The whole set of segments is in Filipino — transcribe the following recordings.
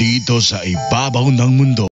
dito sa ibabaw ng mundo.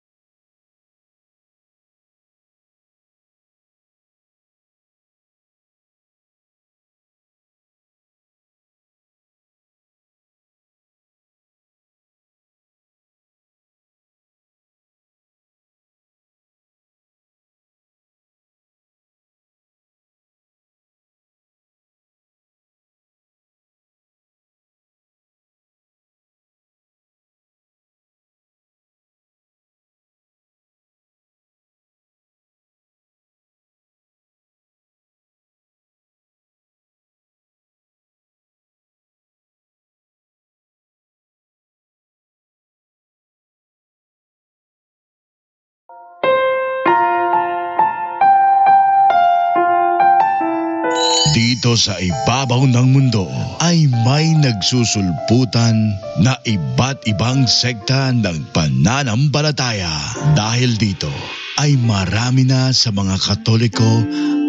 Dito sa ibabaw ng mundo ay may nagsusulputan na iba't ibang sekta ng pananampalataya. Dahil dito ay marami na sa mga katoliko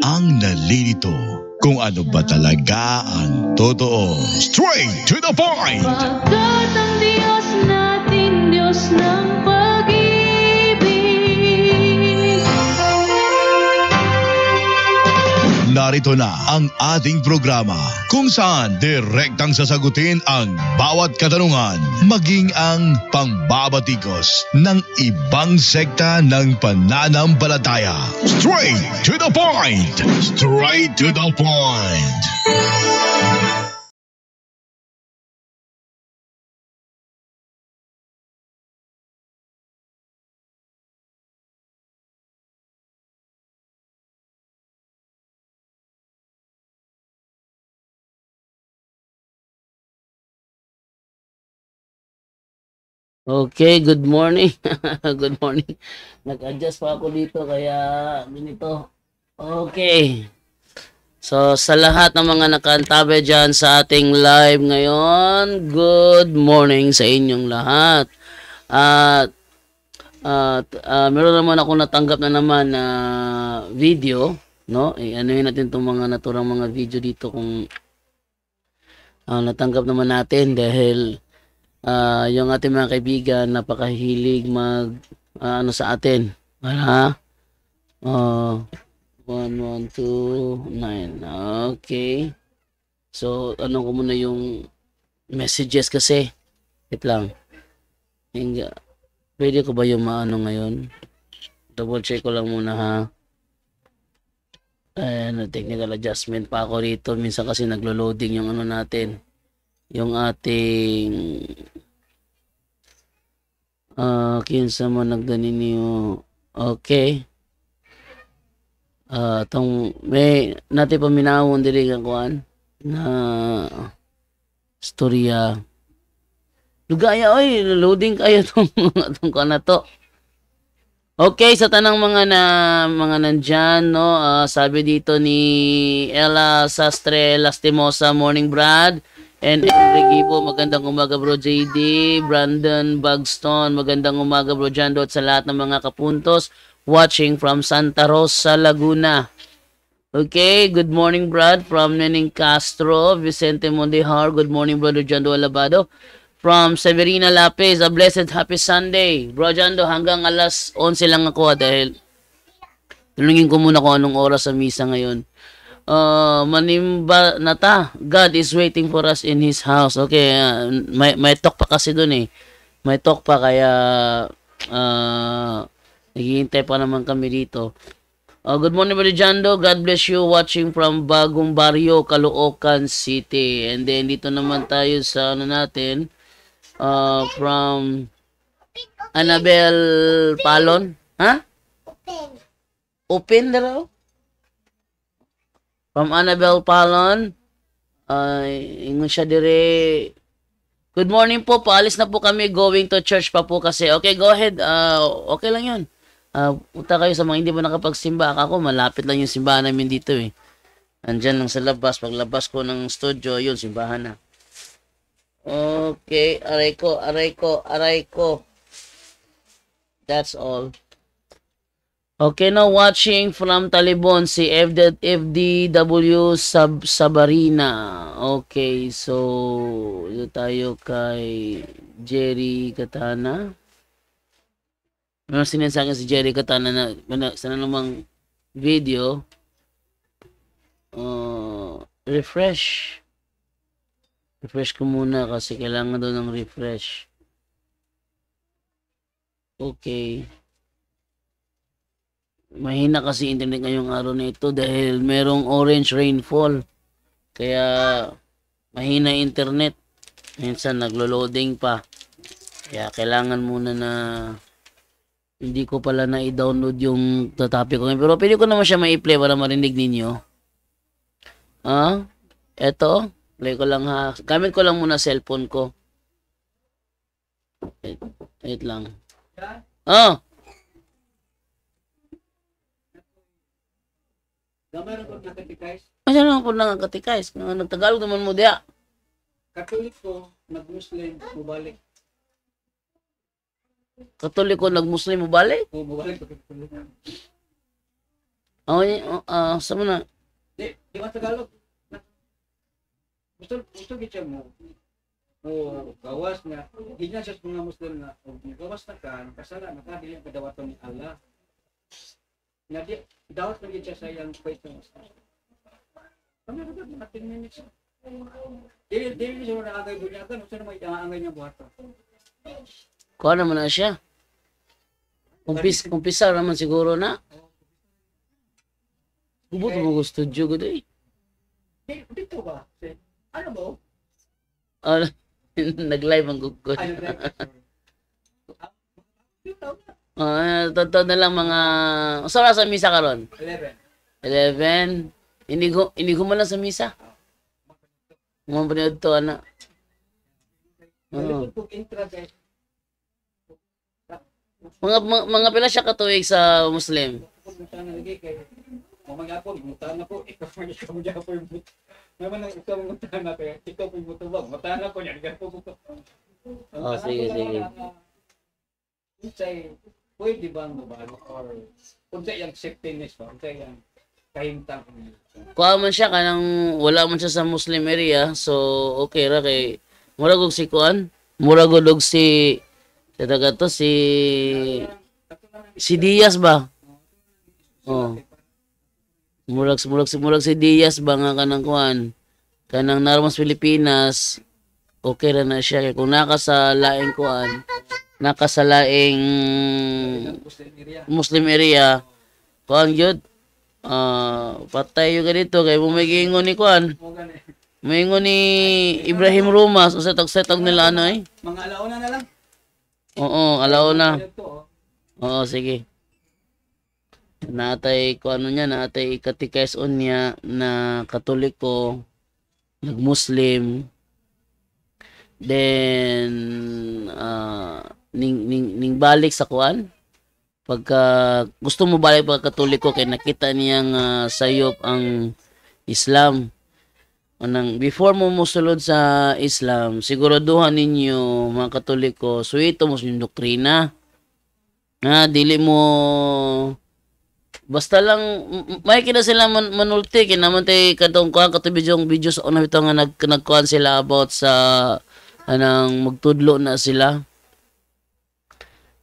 ang nalilito kung ano ba talaga ang totoo. Straight to the point! Pagkat ang Diyos natin, Diyos ng narito na ang ating programa kung saan direktang sasagutin ang bawat katanungan maging ang pambabatikos ng ibang sekta ng pananampalataya. Straight to the point! Straight to the point! Okay, good morning. good morning. Nag-adjust pa ako dito kaya ganito. Okay. So, sa lahat ng mga nakantabe dyan sa ating live ngayon, good morning sa inyong lahat. At, at uh, meron naman ako natanggap na naman na uh, video, no? I eh, ano natin itong mga naturang mga video dito kung uh, natanggap naman natin dahil uh, yung ating mga kaibigan napakahilig mag uh, ano sa atin. Wala. Uh, 1129. Okay. So, ano ko muna yung messages kasi. Wait lang. Hingga. Pwede ko ba yung maano ngayon? Double check ko lang muna ha. Ayan, technical adjustment pa ako rito. Minsan kasi naglo-loading yung ano natin yung ating uh, kinsa mo nagdani niyo okay uh, tong may nati paminawon diri kang kuan na uh, storya lugaya oy loading kaya tong tong kana to Okay, sa tanang mga na mga nandiyan, no, uh, sabi dito ni Ella Sastre Lastimosa Morning Brad, and Enrique magandang umaga bro JD, Brandon Bagston, magandang umaga bro Jando at sa lahat ng mga kapuntos watching from Santa Rosa, Laguna. Okay, good morning Brad from Neneng Castro, Vicente Mondehar, good morning brother Jando Alabado. From Severina Lapis, a blessed happy Sunday. Bro Jando, hanggang alas 11 lang ako ah, dahil tulungin ko muna kung anong oras sa misa ngayon uh, manimba na ta. God is waiting for us in His house. Okay, uh, may, may talk pa kasi dun eh. May talk pa kaya uh, naghihintay pa naman kami dito. Uh, good morning, Brother Jando. God bless you watching from Bagong Barrio, Caloocan City. And then dito naman tayo sa ano natin uh, from Annabel Palon. Ha? Open. Open na raw? From Annabel Palon. Uh, ingon siya dire. Good morning po. Paalis na po kami going to church pa po kasi. Okay, go ahead. Uh, okay lang yun. Uh, punta kayo sa mga hindi mo nakapagsimba. Ako, malapit lang yung simbahan namin dito eh. Andyan lang sa labas. Paglabas ko ng studio, yun, simbahan na. Okay, aray ko, aray ko, aray ko. That's all. Okay, now watching from Talibon, si FD, FDW Sab Sabarina. Okay, so ito tayo kay Jerry Katana. Ano sinan si Jerry Katana na, sana namang video. Uh, refresh. Refresh ko muna kasi kailangan doon ng refresh. Okay mahina kasi internet ngayong araw na ito dahil merong orange rainfall. Kaya mahina internet. Minsan naglo-loading pa. Kaya kailangan muna na hindi ko pala na i-download yung topic ko. Pero pwede ko naman siya ma-play para marinig ninyo. Ah, eto. Play ko lang ha. Gamit ko lang muna cellphone ko. Wait, wait lang. Oh, Gamay po na katikais. Masya ano lang po na katikais. Nagtagalog naman mo diya. Katoliko, nag-Muslim, mubalik. Katoliko, nag-Muslim, mubalik? Oo, mubalik. Oo, oh, uh, sa mo na? Di, di ba Tagalog? Gusto, gusto gitya mo. Oo, gawas na. Ganyan siya mga Muslim na. Gawas na ka, kasala na ka, hindi ang kadawatan ni Allah na di, dapat lang siya sa iyang kwento ano sa kami na ba natin minutes dili dili siya na agay dunya kan mo na may angay niya buhat ko na man siya kumpis kumpisa naman siguro na Gubot mo gusto studio ko dai. Dito ba? Ano mo? Ah, nag-live ang gugkod. Ano ba? Uh, ah, totoo na lang mga... Usa ka sa misa karon? 11. 11. Inigo, inigo mo lang sa misa. Mga panood to, ana. Oh. Mga, mga, mga pila siya katuig sa Muslim. Mamagapon, mutahan na po. Ikaw man, ikaw mo po yung buto. Naman ang ikaw mo mutahan na po. Ikaw po yung buto ba? Mutahan na po niya. Ikaw po buto. Oh, sige, sige. Say, pwede bang mabago or kung sa yung safetyness ba, kung sa yung kahimtang Kuha man siya kanang wala man siya sa Muslim area so okay ra kay mura si kuan mura gud og si Tataga to si si Diaz ba? Oh. Murag murag si murag si Diaz ba nga kanang kuan? Kanang Narmas Pilipinas. Okay ra na siya kay kung naka sa laing kuan nakasalaing Muslim area kuan gyud uh, ah, patay yung ganito kay bumigingon ni kuan Mingo ni Ibrahim Rumas sa tagsetag nila ano eh. Mga alauna na lang. Oo, alauna. Oh. Oo, sige. Natay ko ano niya, natay ikatikes on niya na katoliko, nag-Muslim. Then, ah, uh, ning ning ning balik sa kuan pagka gusto mo balik pagka katoliko kay nakita niyang uh, sayop ang Islam Unang, before mo musulod sa Islam, siguraduhan ninyo, mga katoliko, suwito mo sa doktrina. Na, dili mo, basta lang, may kina sila man, manulti, kinaman tayo katong kuhan, katubidyong videos, una ito nga nag, nagkuhan sila about sa, anang, magtudlo na sila.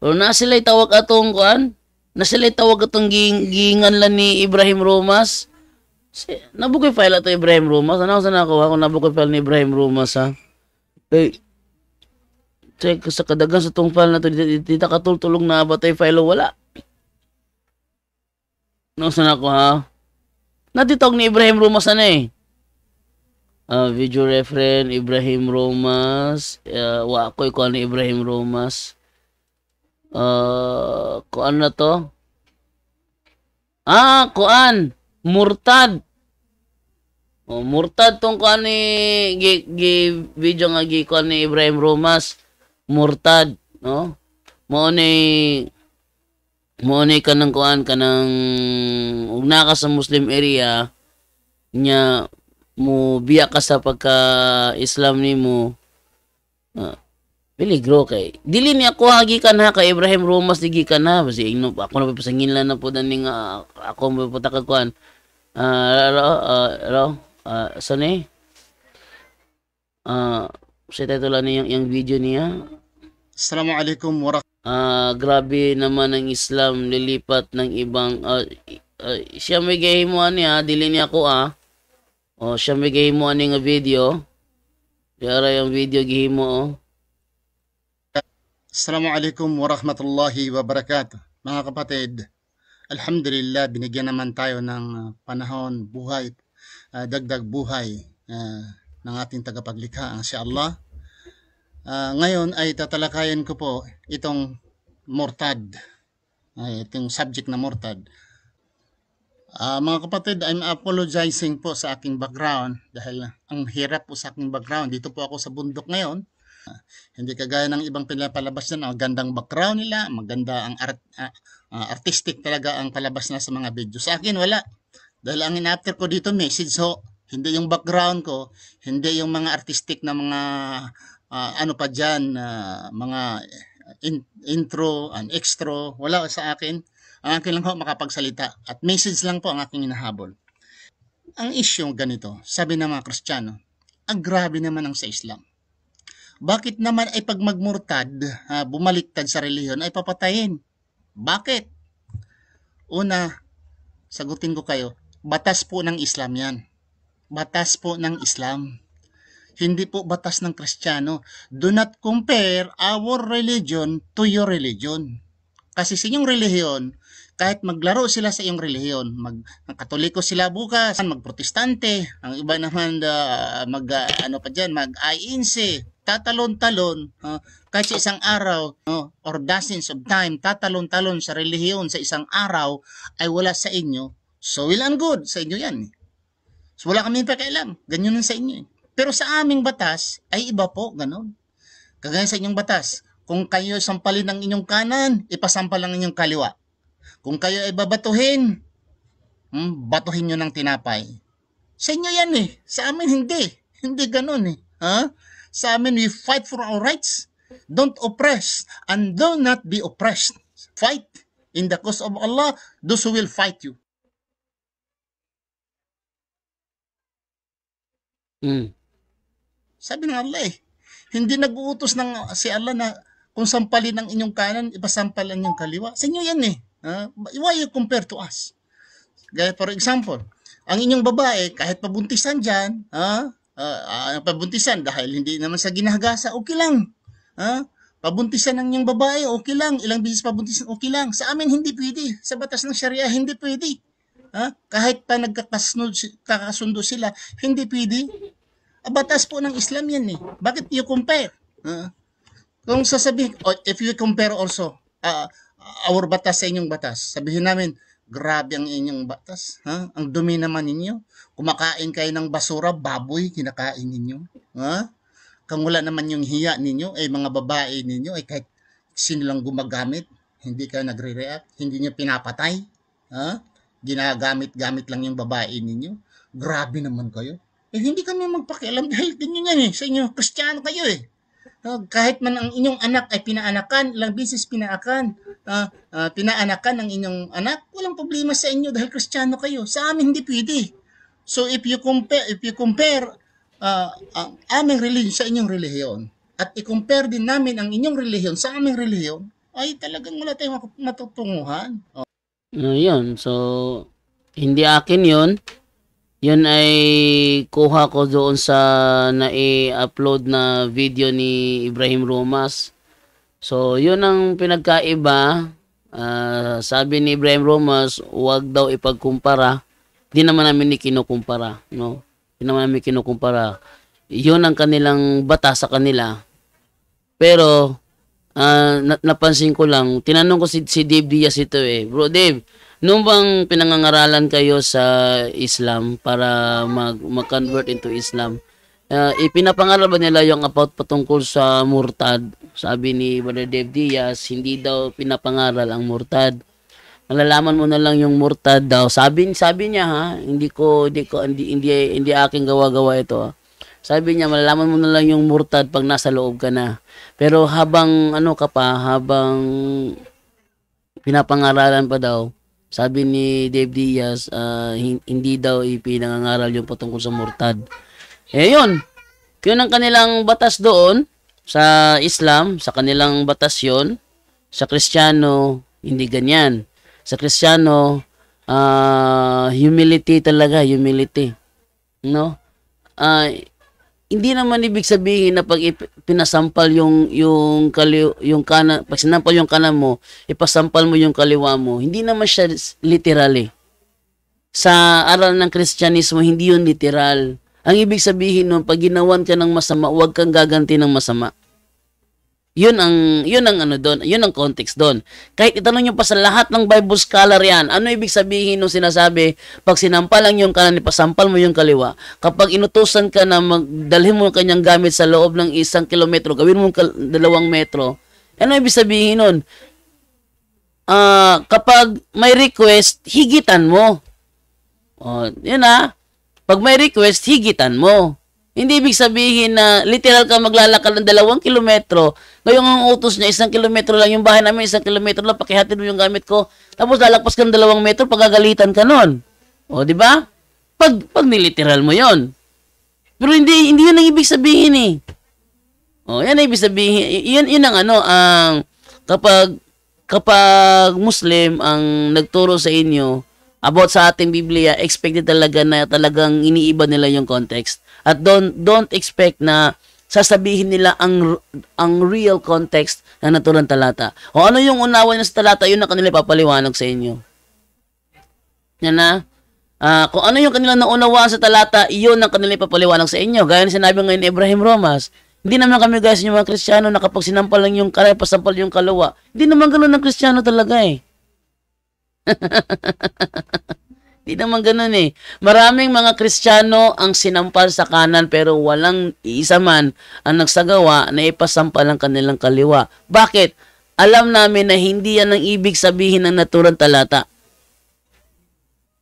O na sila tawag atong kuan? Na sila tawag atong gingan lang ni Ibrahim Romas? Si, nabukoy file ato Ibrahim Romas. Ano sa nako ako nabukoy file ni Ibrahim Romas ha? Kay check sa kadagan sa tong file na to dita katultulog na ba batay file wala. No sa nako ha? Natitog ni Ibrahim Romas ano eh uh, video reference Ibrahim Romas uh, ah, wa ko ni Ibrahim Romas uh, kuan na to? Ah, kuan. Murtad. Oh, murtad tong kuan ni gi, gi video nga gi kuan ni Ibrahim Romas. Murtad, no? Mao ni mo ni kanang kuan kanang ugna naka sa Muslim area nya mo biya ka sa pagka Islam ni mo uh, Peligro kay. Dili ni ako hagikan ha kay Ibrahim Romas digikan ha. Basi ingno ako na pasangin lang na po daning uh, ah, ako mo puta ka kuan. Ah, uh, ro, uh, sa ni? Ah, sa title niya yung, yung video niya. Assalamu alaikum wa Ah, uh, grabe naman ang Islam lilipat ng ibang uh, uh, siya may gahimuan niya, dili ni ako ah. Oh, o siya may ani nga video. Diara yung video gihimo oh. Assalamualaikum warahmatullahi wabarakatuh. Mga kapatid, Alhamdulillah binigyan naman tayo ng ah, panahon, buhay, uh, dagdag buhay uh, ng ating tagapaglikha ang si Allah. Uh, ngayon ay tatalakayan ko po itong mortad, uh, itong subject na mortad. Uh, mga kapatid, I'm apologizing po sa aking background dahil ang hirap po sa aking background. Dito po ako sa bundok ngayon Hindi kagaya ng ibang pinapalabas na, ang ah, gandang background nila, maganda ang art, uh, uh, artistic talaga ang palabas na sa mga video. Sa akin, wala. Dahil ang in ko dito, message ho. Hindi yung background ko, hindi yung mga artistic na mga uh, ano pa dyan, uh, mga in, intro and extro. Wala sa akin. Ang akin lang ho makapagsalita. At message lang po ang aking inahabol. Ang issue ganito, sabi ng mga Kristiyano, ang grabe naman ang sa Islam. Bakit naman ay pag magmurtad, uh, bumaliktad sa reliyon ay papatayin? Bakit? Una, sagutin ko kayo, batas po ng Islam yan. Batas po ng Islam. Hindi po batas ng Kristiyano. Do not compare our religion to your religion. Kasi sa inyong relihiyon, kahit maglaro sila sa iyong relihiyon, mag ang Katoliko sila bukas, magprotestante, ang iba naman uh, mag uh, ano pa diyan, mag INC, tatalon-talon uh, kahit sa isang araw uh, or dozens of time tatalon-talon sa relihiyon sa isang araw ay wala sa inyo so will and good sa inyo yan so wala kami pakialam ganyan lang sa inyo eh. pero sa aming batas ay iba po ganon kagaya sa inyong batas kung kayo sampalin ng inyong kanan ipasampal ang inyong kaliwa kung kayo ay babatuhin, hmm, batuhin nyo ng tinapay. Sa inyo yan eh. Sa amin hindi. Hindi ganun eh. Ha? Sa amin, we fight for our rights. Don't oppress and do not be oppressed. Fight in the cause of Allah. Those who will fight you. Mm. Sabi ng Allah eh, hindi nag-uutos ng si Allah na kung sampalin ang inyong kanan, ipasampalan yung kaliwa. Sa inyo yan eh. Uh, why you compare to us? Gaya for example, ang inyong babae kahit pabuntisan diyan, ha? Uh, uh, pabuntisan dahil hindi naman sa ginagasa, okay lang. Ha? Pabuntisan ng inyong babae, okay lang. Ilang beses pabuntisan, okay lang. Sa amin hindi pwede. Sa batas ng Sharia hindi pwede. Ha? Kahit pa nagkakasundo sila, hindi pwede. Ah, batas po ng Islam yan eh. Bakit you compare? Ha? Kung sasabihin, oh, if you compare also, uh, our batas sa inyong batas. Sabihin namin, grabe ang inyong batas. Ha? Ang dumi naman ninyo. Kumakain kayo ng basura, baboy, kinakain ninyo. Ha? Kang wala naman yung hiya ninyo, ay eh, mga babae ninyo, ay eh, kahit sino lang gumagamit, hindi kayo nagre-react, hindi nyo pinapatay. Ha? Ginagamit-gamit lang yung babae ninyo. Grabe naman kayo. Eh, hindi kami magpakialam dahil ganyan yan eh. Sa inyo, kristyano kayo eh. Uh, kahit man ang inyong anak ay pinaanakan, ilang bisis pinaakan, uh, uh, pinaanakan ah, ng inyong anak, walang problema sa inyo dahil kristyano kayo. Sa amin hindi pwede. So if you compare, if you compare uh, ang aming religion sa inyong relihiyon at i-compare din namin ang inyong relihiyon sa aming relihiyon, ay talagang wala tayong matutunguhan. Oh. Uh, yun, so hindi akin yun. Yun ay kuha ko doon sa na upload na video ni Ibrahim Romas. So, yun ang pinagkaiba. Uh, sabi ni Ibrahim Romas, huwag daw ipagkumpara. Hindi naman namin ni kinukumpara. No? Hindi naman namin kinukumpara. Yun ang kanilang bata sa kanila. Pero, uh, napansin ko lang, tinanong ko si, si Dave Diaz ito eh, Bro Dave, Noong bang pinangangaralan kayo sa Islam para mag, mag-convert into Islam, uh, ipinapangaral ba nila yung about patungkol sa murtad? Sabi ni Brother Dev Diaz, hindi daw pinapangaral ang murtad. Malalaman mo na lang yung murtad daw. Sabi, sabi niya ha, hindi ko hindi ko hindi hindi, hindi aking gawa-gawa ito. Ha. Sabi niya, malalaman mo na lang yung murtad pag nasa loob ka na. Pero habang ano ka pa, habang pinapangaralan pa daw, sabi ni Dave Diaz, uh, hindi daw ipinangangaral yung patungkol sa murtad. Eh yun, yun ang kanilang batas doon sa Islam, sa kanilang batas yun. Sa Kristiyano, hindi ganyan. Sa Kristiyano, uh, humility talaga, humility. No? Uh, hindi naman ibig sabihin na pag pinasampal yung yung kaliw, yung kanan, pag sinampal yung kanan mo, ipasampal mo yung kaliwa mo. Hindi naman siya literally. Eh. Sa aral ng Kristiyanismo hindi yun literal. Ang ibig sabihin nun, pag ginawan ka ng masama, huwag kang gaganti ng masama. Yun ang yun ang ano doon, yun ang context doon. Kahit itanong niyo pa sa lahat ng Bible scholar 'yan, ano ibig sabihin ng sinasabi pag sinampal ang yung kanan, ipasampal mo yung kaliwa. Kapag inutusan ka na magdalhin mo ang kanyang gamit sa loob ng isang kilometro, gawin mo dalawang metro. Ano ibig sabihin noon? Uh, ah, kapag may request, higitan mo. Oh, yun ah. Pag may request, higitan mo. Hindi ibig sabihin na literal ka maglalakad ng dalawang kilometro. Ngayon ang utos niya, isang kilometro lang yung bahay namin, isang kilometro lang, pakihatid mo yung gamit ko. Tapos lalakpas ka ng dalawang metro, pagagalitan ka nun. O, di ba? Pag, pag niliteral mo yon. Pero hindi, hindi yun ang ibig sabihin eh. O, yan ang ibig sabihin. Yun, yun ang ano, ang kapag kapag Muslim ang nagturo sa inyo about sa ating Biblia, expected talaga na talagang iniiba nila yung context. At don't don't expect na sasabihin nila ang ang real context ng naturang talata. O ano yung unawa niya sa talata, yun ang kanila papaliwanag sa inyo. Yan na. Uh, kung ano yung kanila naunawa sa talata, yun ang kanila papaliwanag sa inyo. Gaya na sinabi ngayon ni Ibrahim Romas, hindi naman kami guys yung mga Kristiyano na kapag sinampal lang yung karay, pasampal yung kalawa. Hindi naman ganoon ang Kristiyano talaga eh. Hindi naman ganun eh. Maraming mga Kristiyano ang sinampal sa kanan pero walang isa man ang nagsagawa na ipasampal ang kanilang kaliwa. Bakit? Alam namin na hindi yan ang ibig sabihin ng naturang talata.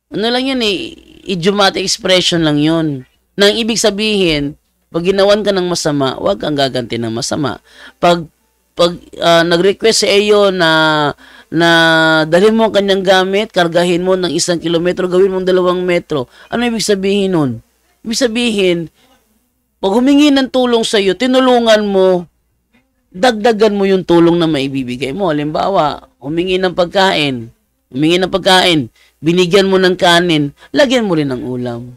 Ano lang yan eh, idiomatic expression lang yun. Nang ibig sabihin, pag ginawan ka ng masama, huwag kang gaganti ng masama. Pag pag uh, nag-request sa iyo na na dalhin mo ang kanyang gamit, kargahin mo ng isang kilometro, gawin mong dalawang metro. Ano ibig sabihin nun? Ibig sabihin, pag humingi ng tulong sa iyo, tinulungan mo, dagdagan mo yung tulong na maibibigay mo. Halimbawa, humingi ng pagkain, humingi ng pagkain, binigyan mo ng kanin, lagyan mo rin ng ulam.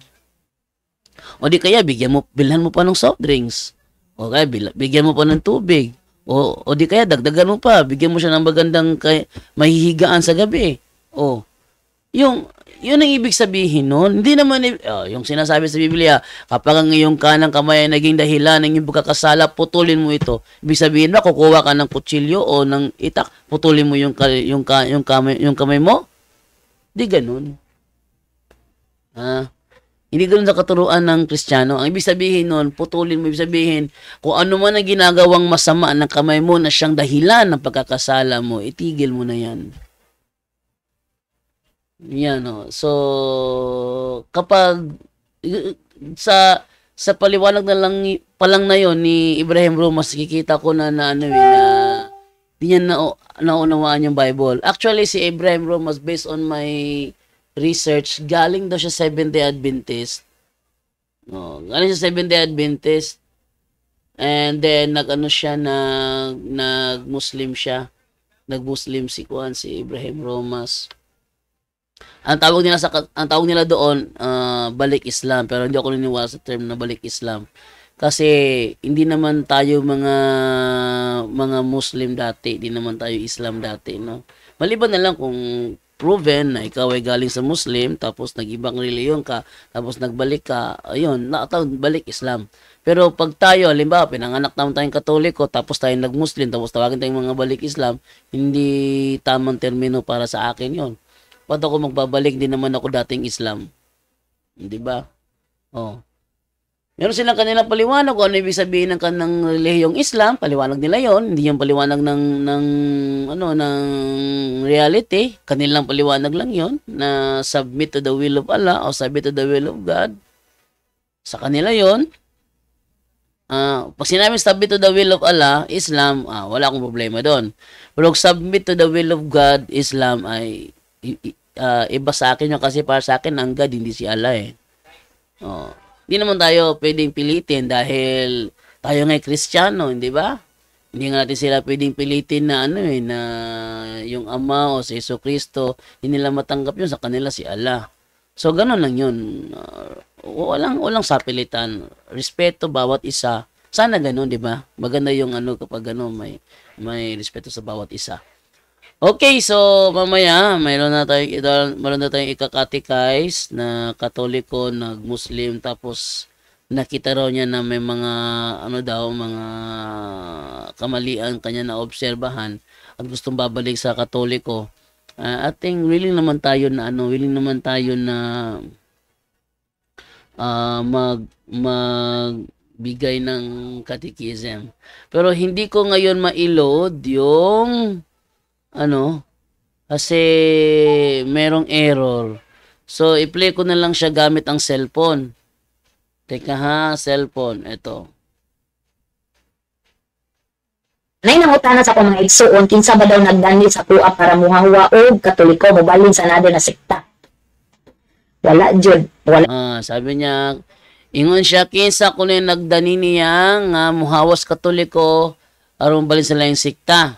O di kaya, bigyan mo, bilhan mo pa ng soft drinks. O kaya, bigyan mo pa ng tubig. O, o di kaya dagdagan mo pa, bigyan mo siya ng magandang kay, mahihigaan sa gabi. O, yung, yun ang ibig sabihin nun. Hindi naman, eh, oh, yung sinasabi sa Biblia, kapag ang iyong kanang kamay ay naging dahilan ng iyong pagkakasala, putulin mo ito. Ibig sabihin na, kukuha ka ng kutsilyo o ng itak, putulin mo yung, yung, yung, kamay, yung kamay mo. Di ganun. Ha? Ah. Hindi ganun sa katuruan ng Kristiyano. Ang ibig sabihin nun, putulin mo, ibig sabihin, kung ano man ang ginagawang masama ng kamay mo na siyang dahilan ng pagkakasala mo, itigil mo na yan. Yan, oh. So, kapag sa sa paliwanag na lang palang na yon ni Ibrahim Romas, kikita ko na na ano eh, na di niya na, naunawaan yung Bible. Actually, si Ibrahim Romas, based on my research, galing daw siya Seventh-day Adventist. No, oh, galing siya Seventh-day Adventist. And then nagano siya nag nag-Muslim siya. Nag-Muslim si Kuan si Ibrahim Romas. Ang tawag nila sa ang tawag nila doon uh, balik Islam pero hindi ako naniniwala sa term na balik Islam. Kasi hindi naman tayo mga mga Muslim dati, hindi naman tayo Islam dati, no. Maliban na lang kung proven na ikaw ay galing sa Muslim, tapos nag-ibang reliyon ka, tapos nagbalik ka, ayun, nakatawag balik Islam. Pero pag tayo, halimbawa, pinanganak naman tayong katoliko, tapos tayo nag-Muslim, tapos tawagin tayong mga balik Islam, hindi tamang termino para sa akin yon Ba't ako magbabalik din naman ako dating Islam? Di ba? Oh. Meron silang kanilang paliwanag kung ano ibig sabihin ng kanang relihiyong Islam, paliwanag nila yon, hindi yung paliwanag ng ng ano ng reality, kanilang paliwanag lang yon na submit to the will of Allah o submit to the will of God. Sa kanila yon. Uh, ah, pag sinabi submit to the will of Allah, Islam, ah, wala akong problema doon. Pero submit to the will of God, Islam ay uh, iba sa akin yun kasi para sa akin ang God, hindi si Allah eh. Oh. Hindi naman tayo pwedeng pilitin dahil tayo nga Kristiyano, hindi ba? Hindi nga natin sila pwedeng pilitin na ano eh, na yung Ama o si Yeso Kristo, hindi nila matanggap yun sa kanila si Allah. So, ganun lang yun. Uh, walang, walang sapilitan. Respeto bawat isa. Sana ganun, di ba? Maganda yung ano kapag ano, may, may respeto sa bawat isa. Okay, so mamaya mayroon na tayong mayroon na tayong ikakatikays na Katoliko, nag-Muslim tapos nakita raw niya na may mga ano daw mga kamalian kanya na obserbahan at gustong babalik sa Katoliko. Uh, ah, ating willing naman tayo na ano, willing naman tayo na uh, mag magbigay ng catechism. Pero hindi ko ngayon mailod yung ano, kasi merong error. So, i-play ko na lang siya gamit ang cellphone. Teka ha, cellphone. Ito. Nay nangutana sa kong mga igsuon, kinsa ba daw nagdanli sa kuha para muhawa og katoliko, mubalin sa nada na sekta. Wala, Jod. Wala. Ah, sabi niya, ingon siya, kinsa ko na nagdani niya nga muhawas katoliko, aron balin sa laing sekta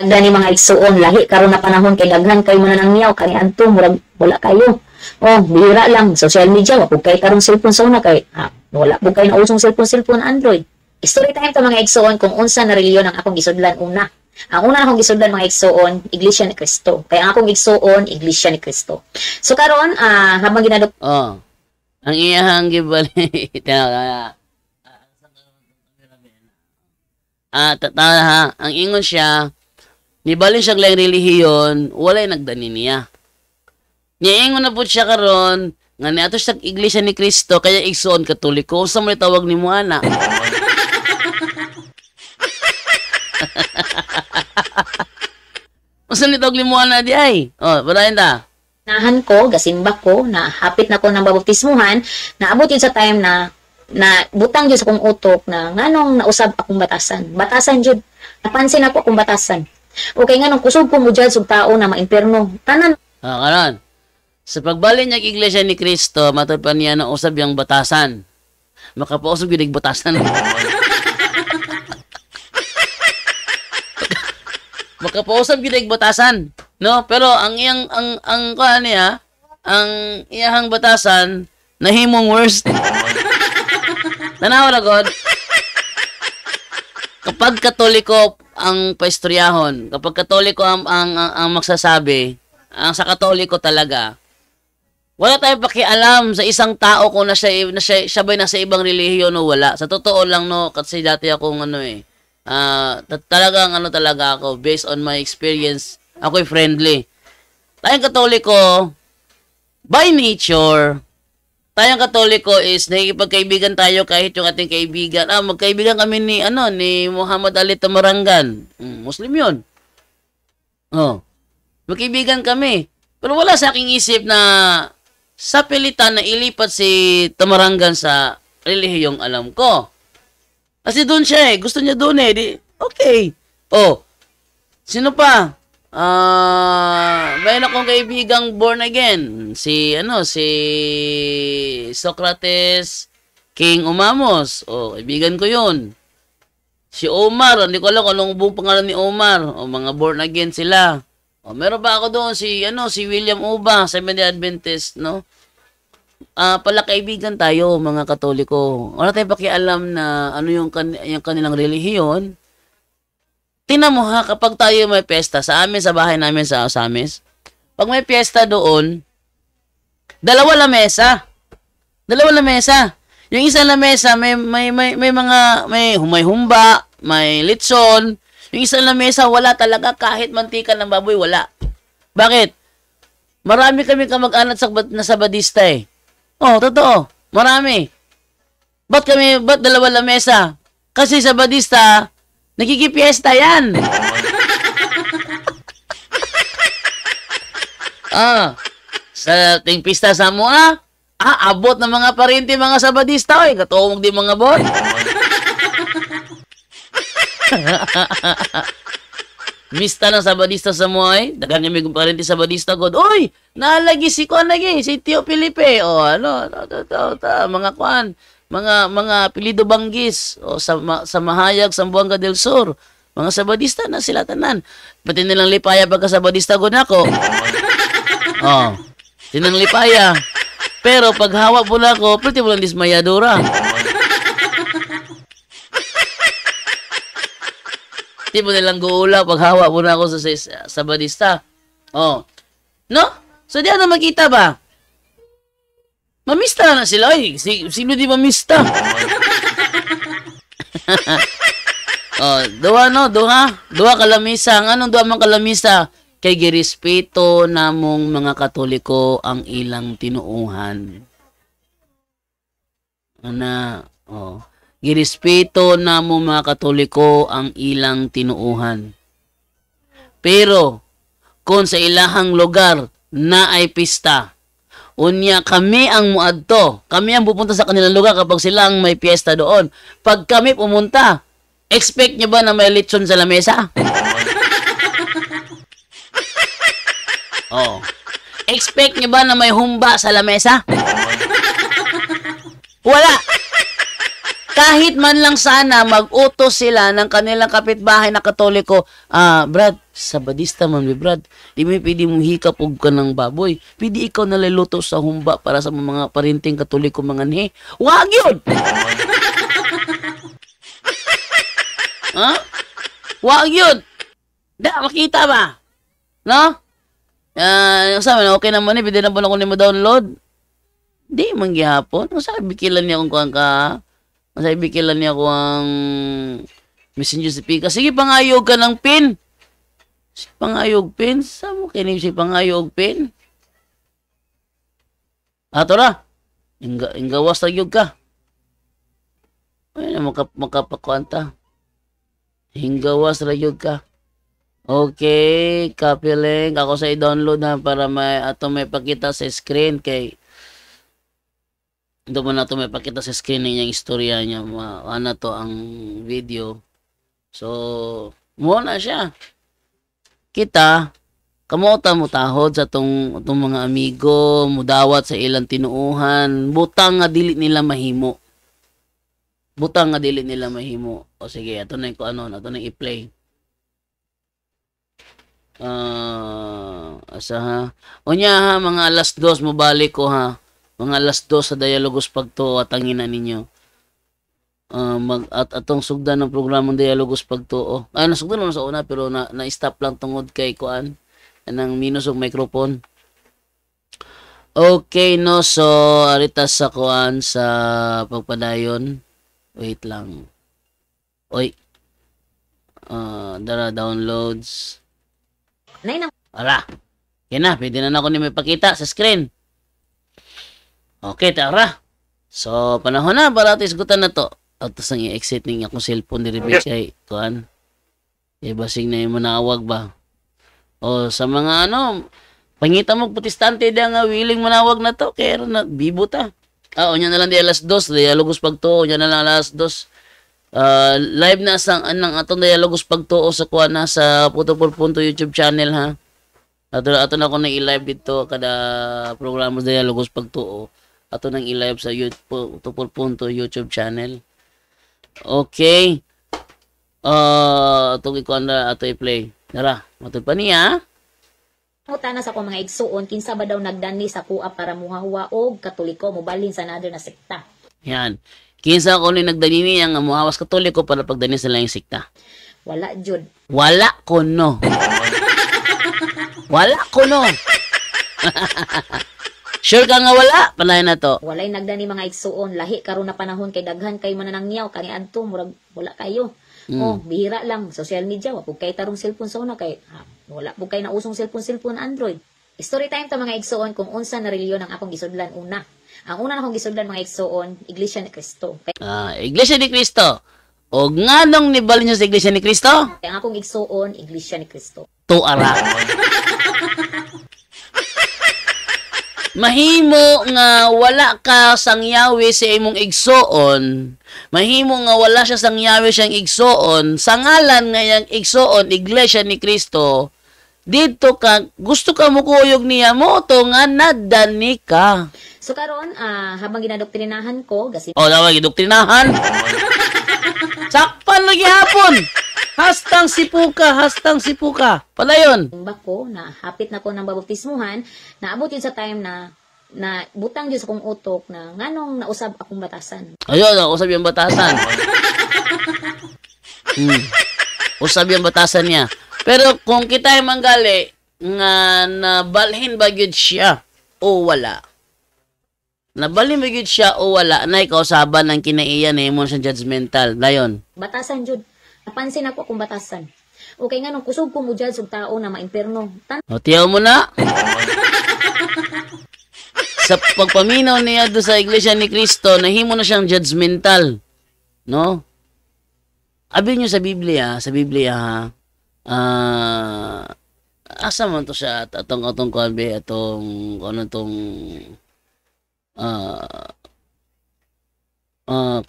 gani mga igsuon lahi karon na panahon kay daghan kay mananangyaw kani adto murag wala kayo oh bihira lang social media wa pud kay karong cellphone sa una kay ah, wala pud na usong cellphone cellphone android story time to mga igsuon kung unsa na reliyon ang akong gisudlan una ang una akong gisudlan mga igsuon iglesia ni Kristo kay ang akong igsuon iglesia ni Kristo so karon ah, habang ginadok oh ang iyahang gibali tawag ah tatawa ha ang ingon siya Nibalin siya lang relihiyon, walay nagdani niya. Niingon na po siya karon, nga ni ato siya iglesia ni Kristo, kaya igsoon katoliko, sa mo tawag ni Moana. Usa ni tawag ni Moana di ay. Oh, barayin ta nahan ko, gasimba ko, na hapit na ko ng babaptismuhan, naabot yun sa time na na butang jud sa kong utok na nganong nausab akong batasan. Batasan jud. Napansin ako akong batasan. O kay nga nung kusog po mo dyan, tao na maimperno. Tanan. Ah, karon. Sa pagbalin niya iglesia ni Kristo, matod pa niya na usab yung batasan. Makapausog yun yung batasan. Makapausab gyud batasan, no? Pero ang iyang ang ang kuan niya, ang iyang batasan nahimong worst. Tanaw ra god. Kapag Katoliko ang paistoryahon. Kapag katoliko ang, ang, ang, ang magsasabi, ang sa katoliko talaga, wala tayong pakialam sa isang tao kung na siya, na siya, siya ba nasa ibang relihiyon o wala. Sa totoo lang, no, kasi dati akong ano eh, uh, talagang ano talaga ako, based on my experience, ako'y friendly. Tayong katoliko, by nature, tayong Katoliko is nakikipagkaibigan tayo kahit yung ating kaibigan. Ah, magkaibigan kami ni ano ni Muhammad Ali Tamarangan. Hmm, Muslim 'yon. Oh. Magkaibigan kami. Pero wala sa aking isip na sa pilitan na ilipat si Tamarangan sa relihiyong alam ko. Kasi doon siya eh. Gusto niya doon eh. Di, okay. Oh. Sino pa? Ah, uh, mayroon akong kaibigang born again, si ano, si Socrates King Umamos. O, oh, kaibigan ko 'yun. Si Omar, hindi ko alam kung anong buong pangalan ni Omar. O, oh, mga born again sila. O, oh, meron ba ako doon si ano, si William Uba, Seventh Adventist, no? Ah, uh, pala kaibigan tayo, mga Katoliko. Wala tayong pakialam na ano yung, kan- yung kanilang relihiyon Tingnan mo ha, kapag tayo may pesta sa amin, sa bahay namin, sa Osamis, pag may piyesta doon, dalawa mesa. Dalawa mesa. Yung isa lamesa, may, may, may, may mga, may humay-humba, may litson. Yung isa lamesa, wala talaga kahit mantika ng baboy, wala. Bakit? Marami kami kamag-anak sa, na sabadista eh. Oh, totoo. Marami. Ba't kami, ba't dalawa mesa? Kasi sabadista, Nagigipiesta yan. ah, sa ting pista sa mo ah, ah, abot ng mga parinti mga sabadista oy, katuwag di mga boy. Mista ng sabadista sa mo ay, dagang yung mga parinti sabadista god. Oy, nalagi si Kuan lagi, si Tio Felipe. O oh, ano, ano, ta ano, ano, mga kwan mga mga Pilido Banggis o sa, sa Mahayag, sa Sambuanga del Sur, mga Sabadista na sila tanan. Pati nilang lipaya pagka Sabadista na ko. oh. Tinang lipaya. Pero pag hawak po na ako, pwede mo lang dismayadura. Hindi mo nilang guula pag hawak mo na ako sa, Sabadista. Oh. No? So, di ano makita ba? Mamista na sila. Ay, eh. si, sino di mamista? oh, duha no, duha. Duha kalamisa. Anong duha mang kalamisa? Kay girespeto namong mga katoliko ang ilang tinuuhan. Ana, oh. Girespeto namo mga katoliko ang ilang tinuuhan. Pero, kung sa ilahang lugar na ay pista, Unya kami ang muadto. Kami ang pupunta sa kanilang lugar kapag sila ang may piyesta doon. Pag kami pumunta, expect niya ba na may lechon sa lamesa? oh. Expect niya ba na may humba sa lamesa? Wala kahit man lang sana mag-utos sila ng kanilang kapitbahay na katoliko, ah, Brad, sabadista man mi Brad, di may pwede mong hikap og ka ng baboy. Pwede ikaw naliluto sa humba para sa mga parinting katoliko mga ni. Wag yun! ha? Wag yun! Da, makita ba? No? Ah, uh, sabi na, okay naman eh, pwede na ba na ko ni mo download? Di, manggihapon. Ang sabi, kila niya kung kuhan ka, Masa ibikilan niya ko ang messenger si Pika. Sige, pangayog ka ng pin. Si pangayog pin? Sa mo kinim si pangayog pin? Ato na. Ingga, inggawas na yog ka. Ay na, maka, makapakwanta. Hinggawas rayog ka. Okay, copy link. Ako sa i-download na para may ato may pakita sa screen kay ito mo na ito may pakita sa screening niya istorya niya. Ano to ang video. So, muna siya. Kita, kamuta mo tahod sa tong, tong mga amigo, mudawat sa ilang tinuuhan, butang nga dili nila mahimo. Butang nga dili nila mahimo. O sige, ato na ko ano, ato na i-play. Uh, asa ha? O niya ha, mga alas dos, mabalik ko ha mga alas do sa Dialogos Pagto at ang ina ninyo. Uh, mag, at atong sugdan ng programang Dialogos Pagtuo. Oh. Ah, nasugdan naman sa una pero na, na-stop lang tungod kay Kuan ng minus og microphone. Okay no, so arita sa Kuan sa pagpadayon. Wait lang. Oy. Uh, dara downloads. na. Ala. Yan na, pwede na, na ako ni may pakita sa screen. Okay, tara. So, panahon na, para isgutan na to. At tapos nang i-exit niya kung cellphone ni Rebecca ay, kuhan. Iba sing na yung manawag ba? O, sa mga ano, pangita mo putistante na nga willing manawag na to, kaya na, bibo ta. Ah, o, na lang di alas dos, dialogos pagtuo, niya na lang alas dos. Uh, live na sa anang atong dialogos pagtuo sa kuha na sa Putopol.YouTube YouTube channel ha. Ato ato na ko na i-live dito kada programa dialogos pagtuo ato nang i-live sa YouTube tupol punto YouTube channel. Okay. Uh, ah, ato ikuan na ato i-play. Nara, matud pa niya. Tana sa ko mga igsuon kinsa ba daw nagdani sa kuha para muhawa og katoliko mobalhin sa nader na sekta. Yan. Kinsa ko ni nagdani niya nga muhawas katoliko para pagdani sa laing sekta. Wala jud. Wala ko no. Wala ko no. Sure ka nga wala, panay na to. Walay nagdani mga igsuon, lahi karon na panahon kay daghan kay mananangyaw kani adto murag wala kayo. Mm. Oh, bihira lang social media wa pug kay tarong cellphone sa una kay ah, wala pug kay nausong cellphone cellphone Android. Story time ta mga igsuon kung unsa na reliyon ang akong gisudlan una. Ang una na akong gisudlan mga igsuon, Iglesia ni Cristo. Kay... Ah, Iglesia ni Cristo. O nga nung nibali sa Iglesia ni Kristo? Ang akong igsuon, Iglesia ni Kristo. Tuara. mahimo nga wala ka sangyawi sa imong igsoon, mahimo nga wala siya sangyawi siyang igsoon, sa ngalan nga yang igsoon, iglesia ni Kristo, dito ka, gusto ka mo kuyog niya mo, to nga nadani ka. So karon uh, habang ginadoktrinahan ko, kasi... Oh, daw, ginadoktrinahan? Sakpan lagi hapon! Hastang sipuka, hastang sipuka. Pala yun. Bako, na hapit na ko ng babaptismuhan, naabot yun sa time na na butang Diyos akong utok na nganong nausab akong batasan. Ayun, nausab yung batasan. hmm. Usab yung batasan niya. Pero kung kita ay manggali, nga nabalhin ba gyud siya o wala? Nabalhin ba gyud siya o wala? Na ikausaban saban ang kinaiya na eh, imon sa judgmental. Dayon. Batasan jud Napansin ako kung batasan. Okay nga nung kusog ko mo dyan, tao na maimperno. Tan- o, tiyaw mo na. sa pagpaminaw niya do sa iglesia ni Kristo, nahimo na siyang judgmental. No? Abi nyo sa Biblia, sa Biblia ha, uh, asa man to siya atong atong kalbe atong ano tong uh, uh,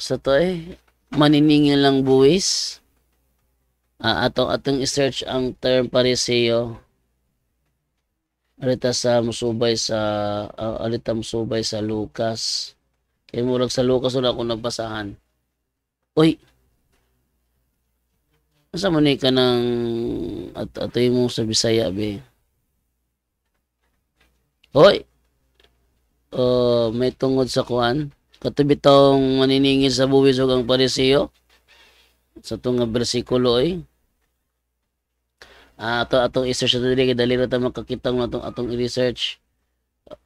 sa to eh maniningil lang buwis. Uh, ato atong i-search ang term pariseo alita sa musubay sa uh, alita musubay sa Lucas kay murag sa Lucas wala akong nagbasahan oy asa mo ni ka nang at atoy mo sa Bisaya be oy uh, oh, may tungod sa kuan katubitong maniningin sa buwis o ang parisiyo sa itong bersikulo ay eh. Ah, ato atong i-search na dili dali ra ta makakita mo atong atong i-research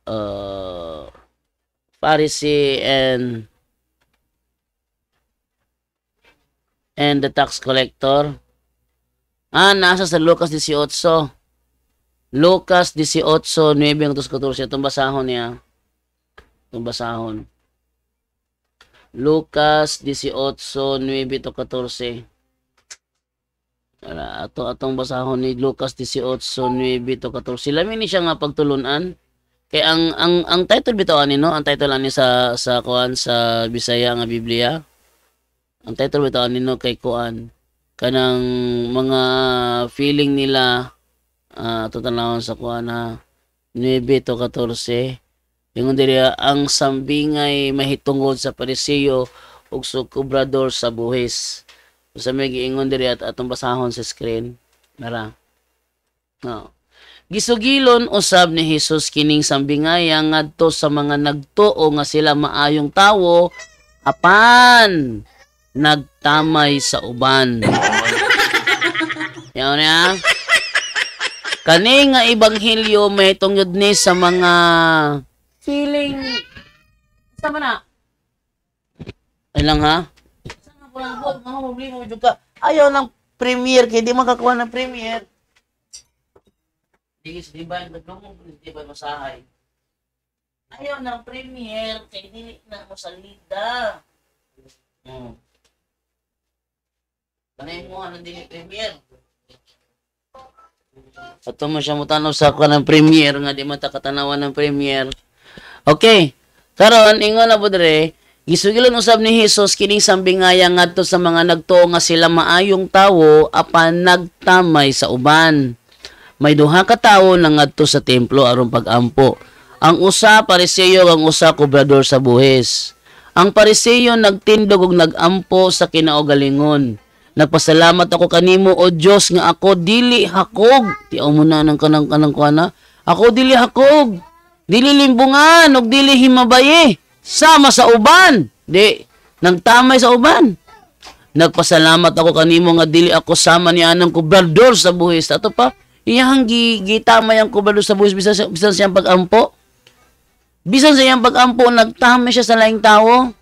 uh, Pharisee and and the tax collector ah nasa sa Lucas 18 Lucas 18:9 14 itong basahon niya itong basahon Lucas 18:9-14. Ara ato atong basahon ni Lucas 18:9-14. Lami ni siya nga pagtulunan. Kay ang ang ang title bitaw ani no, ang title ani sa sa kuan sa Bisaya nga Biblia. Ang title bitaw ani no kay kuan kanang mga feeling nila uh, tutanawon sa kuan na 9 to 14 Ingon diri ang sambingay mahitungod sa Pariseo ug sa sa buhis. Usa may giingon diri at atong basahon sa screen. Nara. No. Gisugilon usab ni Hesus kining sambingay ngadto sa mga nagtuo nga sila maayong tawo apan nagtamay sa uban. Yaw na. Kani nga ibanghilyo may tungyod ni sa mga feeling... Basta mo na. lang ha? Sana po lang po. Mga problema mo ka. premiere. Kaya di makakuha ng premiere. Digis, di ba? Nagdumong di ba masahay? Ayaw ng premiere. Kaya hmm. hindi na mo salida. Hmm. Tanay mo ano din premiere. At mo siya mo sa ako ng premiere nga di matakatanawan ng premiere. Okay. Karon ingon na po gisugilan usab ni Hesus kining sambingayan ngadto sa mga nagtuo nga sila maayong tawo apan nagtamay sa uban. May duha ka tawo nangadto sa templo aron pagampo. Ang usa pariseyo ang usa kobrador sa buhis. Ang pareseyo nagtindog og nagampo sa kinaogalingon. Nagpasalamat ako kanimo o Dios nga ako dili hakog. Tiaw mo na nang kanang kanang kuana. Ako dili hakog dililimbungan, limbungan, og dili himabaye. Sama sa uban. Di, nagtamay sa uban. Nagpasalamat ako kanimo nga dili ako sama ni anang kubrador sa buhis. Ato pa, iyang gitamay ang kubrador sa buhis bisan, bisan siyang pag-ampo. Bisan siyang pag-ampo, nagtamay siya sa laing tao.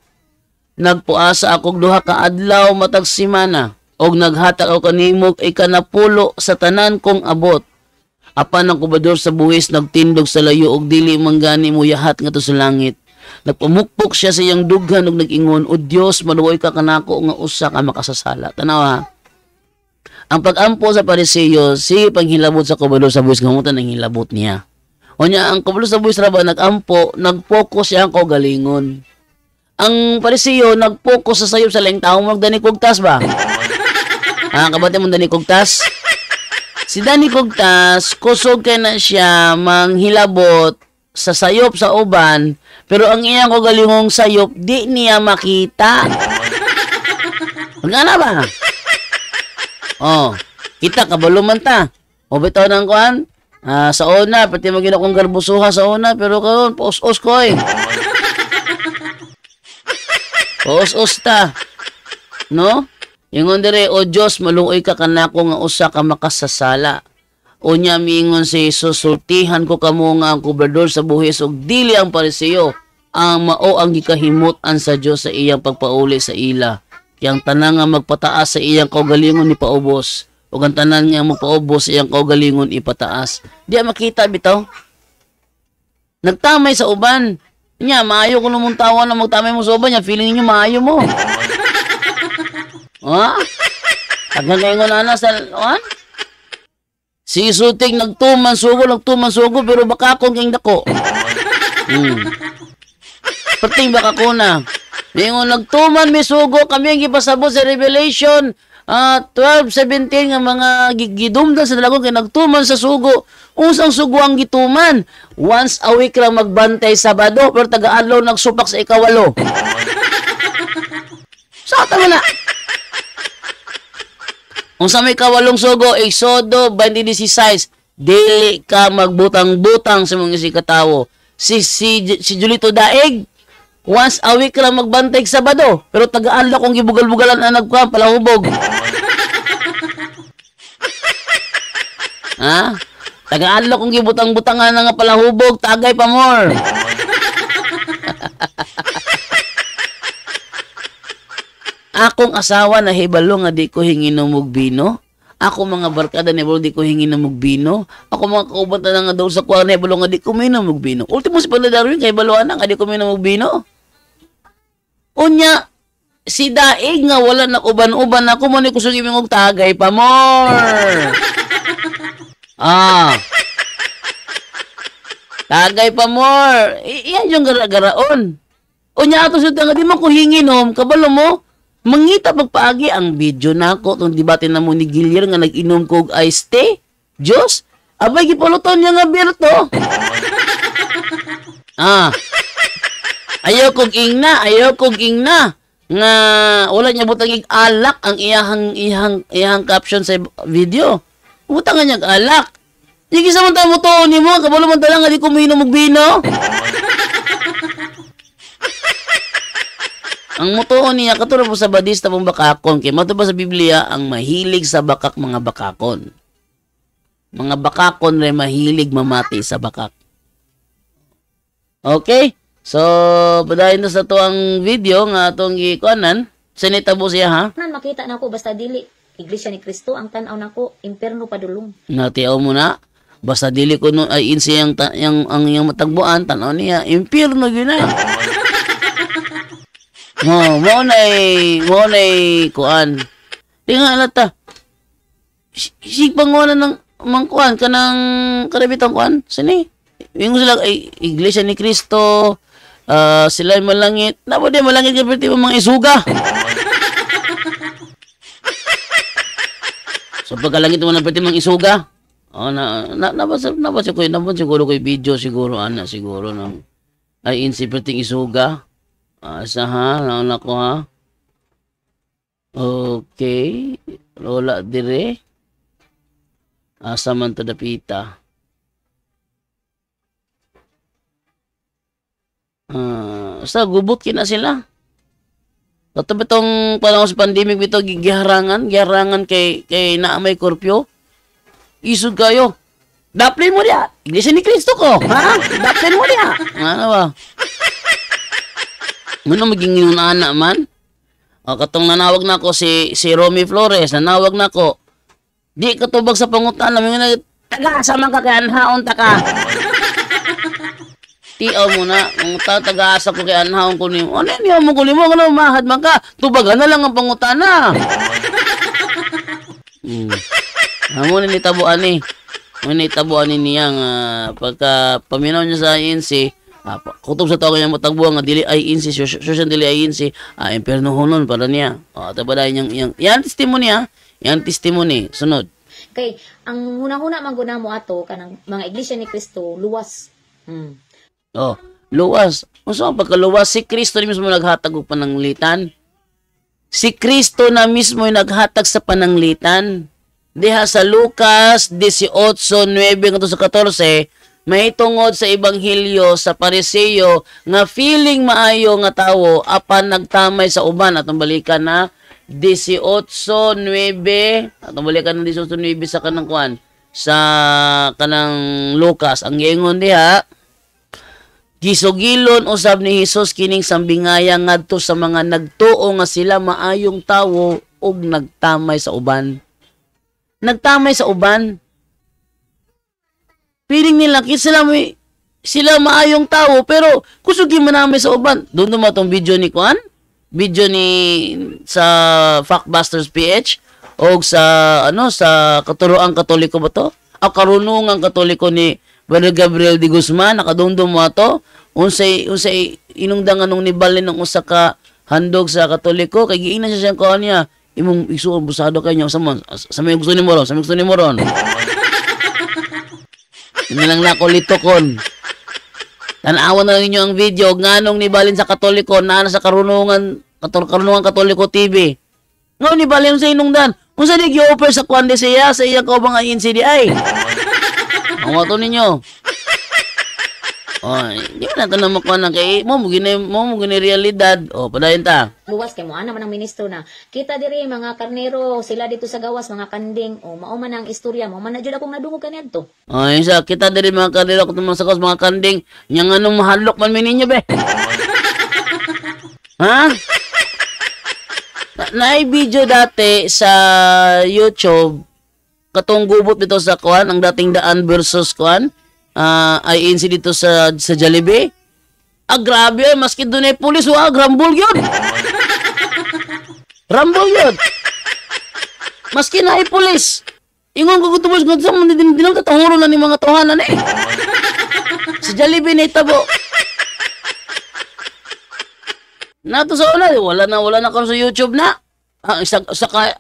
Nagpuasa ako duha ka adlaw matag simana og naghatag ako kanimo kay kanapulo sa tanan kong abot Apan ang kubador sa buhis nagtindog sa layo og dili manggani mo yahat nga to sa langit. Nagpamukpok siya sa iyang dughan ug nag-ingon, "O Dios, maluoy ka kanako nga usa ka makasasala." Tanawa. Ang pag-ampo sa Pariseo, si panghilabot sa kubador sa buhis gamutan ang hilabot niya. Onya ang kubador sa buhis raba nagampo, nag-focus siya ang kaugalingon. Ang Pariseo nag-focus sa sayop sa lengtaw, magdani kugtas ba? Ah, kabate mo dani kugtas. Si Danny Kugtas, kusog kay na siya manghilabot sa sayop sa uban, pero ang iyang kogalingong sayop, di niya makita. Magana ba? Oh, kita ka man ta. O bitaw ng kuan? Ah, sa una, pati mo ginakong garbusuha sa una, pero karon paus-us ko eh. Paus-us ta. No? Ingon dire, O Diyos, maluoy ka kanako nga usa ka makasasala. O niya miingon si Jesus, sultihan ko kamo nga ang kubrador sa buhis og dili ang parisiyo ang mao ang gikahimutan sa Dios sa iyang pagpauli sa ila. Yang tanan nga magpataas sa iyang kaugalingon ni paubos ug ang tanan nga magpaubos sa iyang kaugalingon ipataas. Di makita bitaw. Nagtamay sa uban. Nya, maayo ko lumuntawan na magtamay mo sa uban. Nya, feeling niyo maayo mo. Ha? At nagkaingon na sa, ha? Si Isuting nagtuman sugo, nagtuman sugo, pero baka akong king dako. Hmm. Pati baka ko na. Ningon nagtuman mi sugo kami ang gipasabot sa Revelation uh, ah, 12:17 nga mga gigidumdan sa dalagon kay nagtuman sa sugo. Usang sugo ang gituman? Once a week lang magbantay Sabado pero taga-adlaw nagsupak sa ikawalo. Sa so, tama na. Kung sa may kawalong sugo, Exodo 26, dili ka magbutang-butang sa mga sikatawo. Si, si, si Julito Daig, once a week lang magbantay Sabado, pero tagaan lang kung gibugal-bugalan na nagkuhan, palahubog. ha? Tagaan lang kung gibutang-butangan na nga palahubog, tagay pa more. Akong asawa na hibalo nga di ko hinginom og bino. Ako mga barkada ni di ko hinginom og bino. Ako mga kaubata na nga daw sa kuwa nebolo nga di ko minom og bino. Ultimo si Padre Darwin kay baluan nga di ko minom og bino. Unya si daig nga wala na uban-uban ako mo ni kusog imong tagay pa more. ah. Tagay pa more. I- iyan yung gara-garaon. Unya ato sa tanga di mo ko hinginom kabalo mo Mangita pagpaagi ang video nako tong debate na mo ni Gilyer nga nag-inom kog iced tea. Diyos, abay gipuluton niya nga beer to. ah. Ayaw kog ingna, ayaw kog ingna nga wala niya butang alak ang iyahang iyahang iyahang caption sa video. Butang nga niya alak. Yung isa mo to ni mo, kabalo man talaga di kuminom og bino. ang mutuon niya katulad po sa badista pong bakakon kay mato sa Biblia ang mahilig sa bakak mga bakakon. Mga bakakon ray mahilig mamati sa bakak. Okay? So, padayon na sa to ang video nga atong gikuanan. Sinitabo siya ha? Nan makita nako basta dili iglesia ni Kristo ang tan-aw nako impierno padulong. Natiaw mo na basta dili ko no ay insiyang yang ang yang matagbuan tan-aw niya impierno gyud na. Mo, mo na mo na kuan. Tinga ta. Sigbang wala ng mang kuan ka ng karabitang kuan. Sini. Yung sila ay iglesia ni Kristo, uh, ah, sila ay malangit. Nabo di malangit ka pati mga isuga. so pagkalangit mo na pati mga isuga. Oh, na, na, nabasa, nabasa ko, nabasa siguro ko video siguro, ana siguro ng ay insiperting isuga. Asa ha, nauna ko ha. Okay. Lola dire. Asa man to dapita. Uh, sa gubot kina sila. Kato ba itong panahon sa pandemic bito, giharangan, giharangan kay, kay naamay kurpyo. Isod kayo. Daplin mo niya. Iglesia ni Kristo ko. Ha? Daplin mo niya. Ano ba? Ano maging yun ana man? O, ah, katong nanawag na ako si, si Romy Flores, nanawag na ako. Di katubag sa pangutan, namin na, taga, sama ka kaya, anhaon ta ka. Tiaw mo na, ang tatagaasa ko kaya anhaon ko niyo. Ano niya mo ko niyo, ano mahad man ka, tubagan na lang ang pangutan na. hmm. Amo ah, na ni. Eh. Ano nitabuan ni niya nga, uh, pagka paminaw niya sa INC, Uh, kutob sa tawag niya matagbo nga dili ay insi susyan dili ay insi uh, ah, impierno honon para niya uh, ah, tabaday niyang yang yan testimony ha ah. yan testimony sunod kay ang hunahuna huna maguna mo ato kanang mga iglesia ni Kristo luwas hmm. oh luwas unsa ang pagkaluwas si Kristo ni mismo naghatag og pananglitan si Kristo na mismo yung naghatag sa pananglitan diha sa Lucas 18:9 ngadto sa 14 may tungod sa ebanghelyo sa pariseyo nga feeling maayo nga tawo apan nagtamay sa uban atong balikan na 18:9 atong balikan na 18:9 sa kanang kuan sa kanang Lucas ang giingon diha Gisugilon usab ni Hesus kining sambingayan ngadto sa mga nagtuo nga sila maayong tawo ug nagtamay sa uban. Nagtamay sa uban Feeling nila, sila may, sila maayong tao, pero kusugi man namin sa uban. Doon naman itong video ni Kwan, video ni sa Factbusters PH, o sa, ano, sa katuroang katoliko ba to? O karunungan katoliko ni Brother Gabriel de Guzman, nakadungdum mo to, unsay, unsay inungdangan nung nibalin ng usa ka handog sa katoliko, kay giinan siya siyang kuhan niya, imong isuon busado kay niya sa man sa may gusto ni mo sa may gusto ni mo Nilang na ko litokon. Tanawan na ninyo ang video. Nganong nibalin sa Katoliko na sa karunungan katol karunungan Katoliko TV. Ngayon nibalin sa inungdan. Kung sa nag-offer sa kwande siya, sa iya ka ba nga NCDI? Ang wato ninyo. Oh, di man nato na makuha na kay eh, mo mo gini mo mo gini realidad. Oh, padayon ta. Buwas kay mo ana man ang ministro na. Kita diri mga karnero, sila dito sa gawas mga kanding. Oh, mao man ang istorya mo. Man na jud akong nadungog kaniadto. Ay, isa kita diri mga karnero ko sa gawas mga kanding. Nya nganong mahalok man mi ninyo be. ha? Naay video dati sa YouTube katong gubot dito sa kuan ang dating daan versus kuan uh, INC dito sa, sa Jollibee. Ah, grabe yun. Maski doon ay pulis, wag, rambol yun. rambol yun. Maski na ay pulis. Ingon ko kutubos ko sa mga dinang katahuro na ni mga tohanan eh. sa Jollibee na itabo. Nato sa una, wala na, wala na kami sa YouTube na. Ang isa, isa ka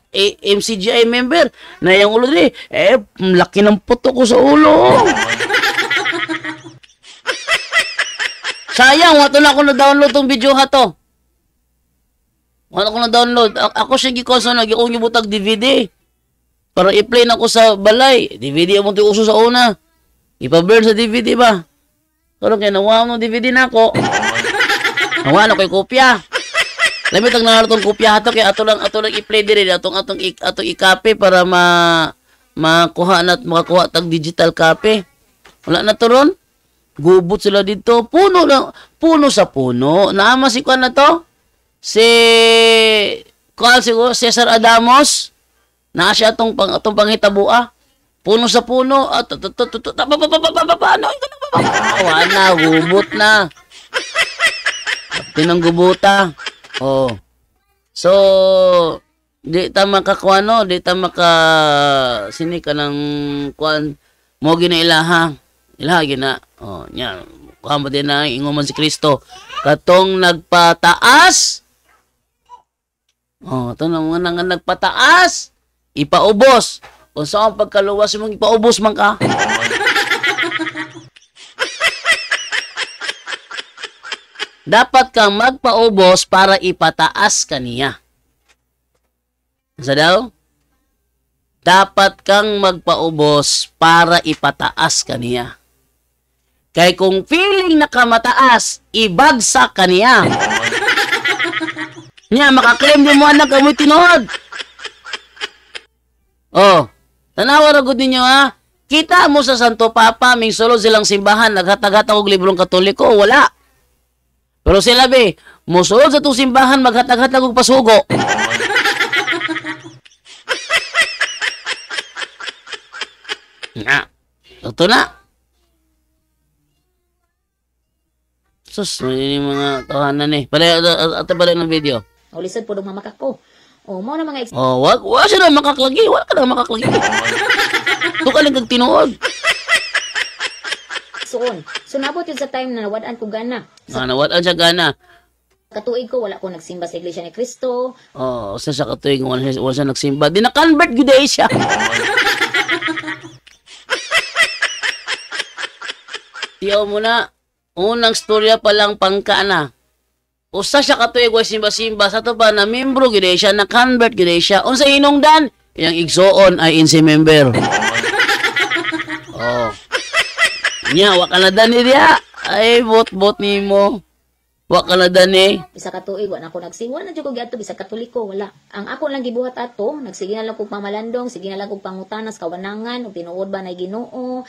MCGI member na yung ulo din eh, laki ng puto ko sa ulo. Sayang, wala na ako na-download tong video ha to. Wala ko na-download. ako siya gikoso na, giunyo butag DVD. Para i-play na ko sa balay. DVD ang munti uso sa una. Ipa-burn sa DVD ba? Pero kaya nawa mo DVD na ako. nawa na ko'y kopya. Lami tag nangalatong kopya to. kaya ato lang ato lang i-play diri eh. atong atong atong i-copy para ma makuha na at makakuha tag digital copy. Wala na to ron. Gubot sila dito. Puno na, puno sa puno. Naama si Kwan na to? Si, Kwan siguro, Cesar Adamos? Na siya tong pang, itong pangitabua? Puno sa puno. At, at, at, at, na, gubot na. Pinanggubuta. Oh. So, di tama ka kuano, di tama ka sini ka ng kuan mo ginailaha. Ilahagi na. Oh, nya. Kamo din na inguman si Kristo. Katong nagpataas. Oh, tanong nga nga nagpataas. Ipaubos. Kung saan pagkaluwas mong ipaubos man ka. Dapat kang magpaubos para ipataas kaniya. Sa daw? Dapat kang magpaubos para ipataas kaniya. Kay kung feeling nakamataas, ibagsak kaniya. Nya, makaklaim yung mga nagkamoy tinuod. Oh, tanawa ragod ninyo ha. Kita mo sa Santo Papa, ming solo silang simbahan, naghataghat og librong katoliko, wala. Pero sila be, musulod sa itong simbahan, maghataghat og pasugo. Nga, ito na. Sus, may mga tawanan eh. Bale, ate bale ng video. O, lisod po mamakak ko. O, mo na mga... Ex- oh, wag, wag siya na makaklagi. Wala ka na makaklagi. Ito ka lang kag tinuod. Soon. So, nabot yun sa time na nawadaan ko gana. Sa- ah, nawadaan siya gana katuig ko wala ko nagsimba sa iglesia ni Kristo. Oh, usa sa katuig wala wala siya nagsimba. Di na convert gud ay siya. Tiyo mo na. Unang storya pa lang pangkaana. Usa siya katuig way simba-simba sa to pa na membro gid siya na convert gid siya. Unsa hinungdan? Yang igsoon ay insi member. oh. Nya wa kana dani diha. Ay bot-bot nimo. Wa kana dani. Bisa ka wa na ko nagsiwa na jud ko giadto bisa katuliko, wala. Ang ako lang gibuhat ato, nagsige na lang kog mamalandong, sige na lang kog pangutanas kawanangan, o tinuod ba na Ginoo,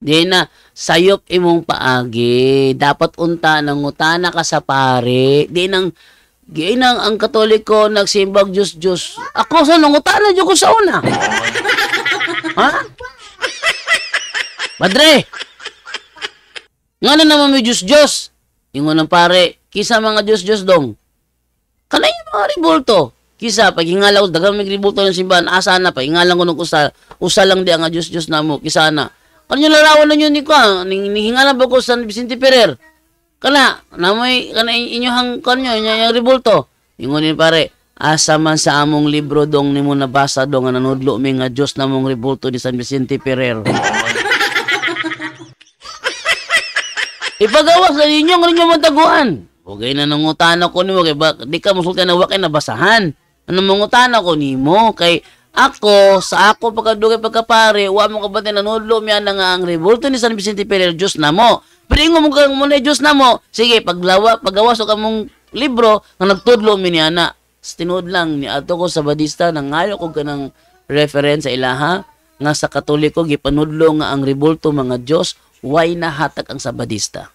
Di na, sayop imong paagi. Dapat unta nang utana ka sa pare. Di nang, di nang ang katoliko nagsimbag Diyos Diyos. Ako sa nangutana Diyos ko sa una. ha? Padre! Nga na naman may Diyos Diyos. Ingon ng pare, kisa mga Diyos Diyos dong. Kanay mga ribulto. Kisa, pag hingala ko, dagang may ribulto ng simbahan, asa na, pag hingala ko nung usa, usa lang di ang Diyos Diyos na mo, kisa na. Kanyo larawan na yun ni ko, ah. ning ninghingalan ba ko San Vicente Ferrer. Kana, namoy, kana inyohang kanyo, inyong ribulto. Ingunin pare, asa man sa among libro dong nimo nabasa dong nga nanudlo mi nga Dios namong ribulto ni San Vicente Ferrer. Ipagawas na ninyo ng ninyo mataguan. Ugay na nangutana ko nimo kay di ka masulti na wakay nabasahan. Ano mangutana ko nimo kay ako, sa ako pagkadugay pagkapare, wa mo kabati nanudlo miya na nga ang revolto ni San Vicente Ferrer, Diyos na mo. Pilingo mo ka muna, Diyos na mo. Sige, paglawa, pagawas o kamong libro nga nagtudlo mi niya na. Tinood lang ni ato ko sa Badista, nangayo ko ka ng reference sa ilaha, nga sa Katoliko, gipanudlo nga ang revolto mga Diyos, why nahatag ang Sabadista?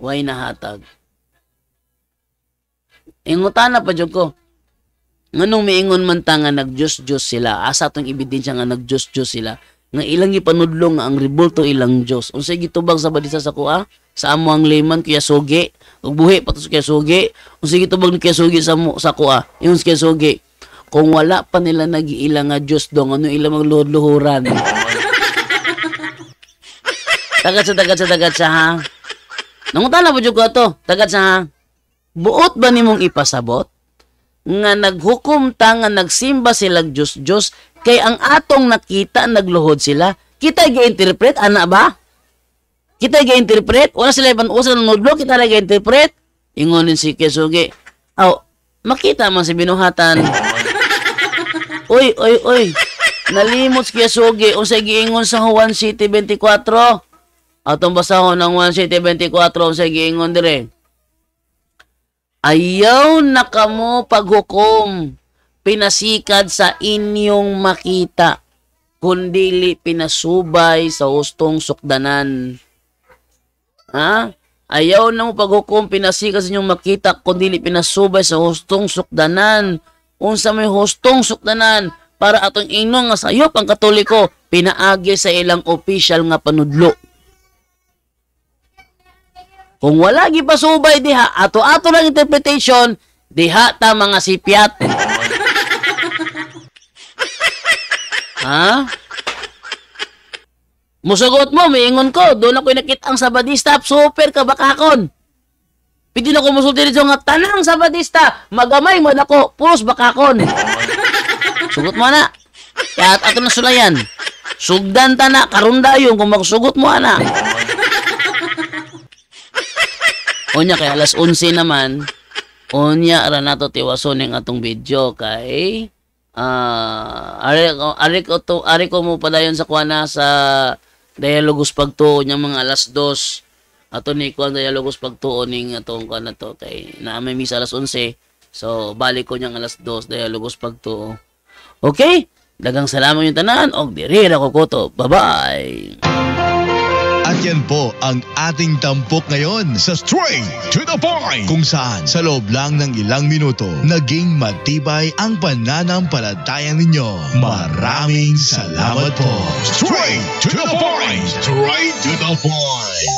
Why nahatag? Ingutan na pa, Diyos ko nung miingon man ta nga nagdiyos-diyos sila, asa tong ebidensya nga nagdiyos-diyos sila, nga ilang ipanudlong nga ang rebulto ilang Dios. Unsay gitubag sa balisa sa kuha? Sa amo ang layman kuya sugi, ug buhi patos kuya sugi. Unsay gitubag ni kuya sugi sa mo sa kuha? Ingon kuya sugi. Kung wala pa nila nagiila nga Dios dong, ano ilang magluhuran? luhuran tagat sa tagat sa tagat sa ha. Nangutala po jud ko ato, tagat sa ha. Buot ba nimong ipasabot? nga naghukom ta nga nagsimba sila Dios Dios kay ang atong nakita nagluhod sila kita gi-interpret ana ba kita gi-interpret wala sila ibang usa ng nudlo kita ra gi-interpret ingonin si Kesugi aw oh, makita man si binuhatan oy oy oy nalimot si Kesugi unsay giingon sa Juan City 24 atong basahon ng Juan City 24 unsay giingon dire Ayaw na kamo paghukom, pinasikad sa inyong makita, kundili pinasubay sa hustong sukdanan. Ha? Ayaw na mo paghukom, sa inyong makita, kundili pinasubay sa hustong sukdanan. Unsa may hustong sukdanan, para atong inong nga sayop pang katoliko, pinaagi sa ilang official nga panudlo. Kung wala gipasubay diha, ato-ato lang interpretation, diha ta mga sipiat. ha? Musagot mo, miingon ko, doon ako nakita ang sabadista, super ka bakakon. Pwede na ko musulti dito nga, tanang sabadista, magamay mo na ko, puros bakakon. Sugot mo na. Kaya ato na sulayan. Sugdan ta na, karundayon kung magsugot mo na. Onya kay alas 11 naman, Onya ara nato tiwaso ning atong video kay ah uh, ari ko ari ko to are ko mo padayon sa kuana sa dialogos pagtuo nya mga alas 2 ato ni kuan dialogos pagtuo ning atong kuan to kay naa may misa alas 11 so balik ko nya alas 2 dialogos pagtuo okay dagang salamat yung tanan og diri ra ko koto bye bye yan po ang ating tampok ngayon sa Straight to the Point kung saan sa loob lang ng ilang minuto naging matibay ang pananampalataya ninyo. Maraming salamat po. Straight to the Point! Straight to the Point!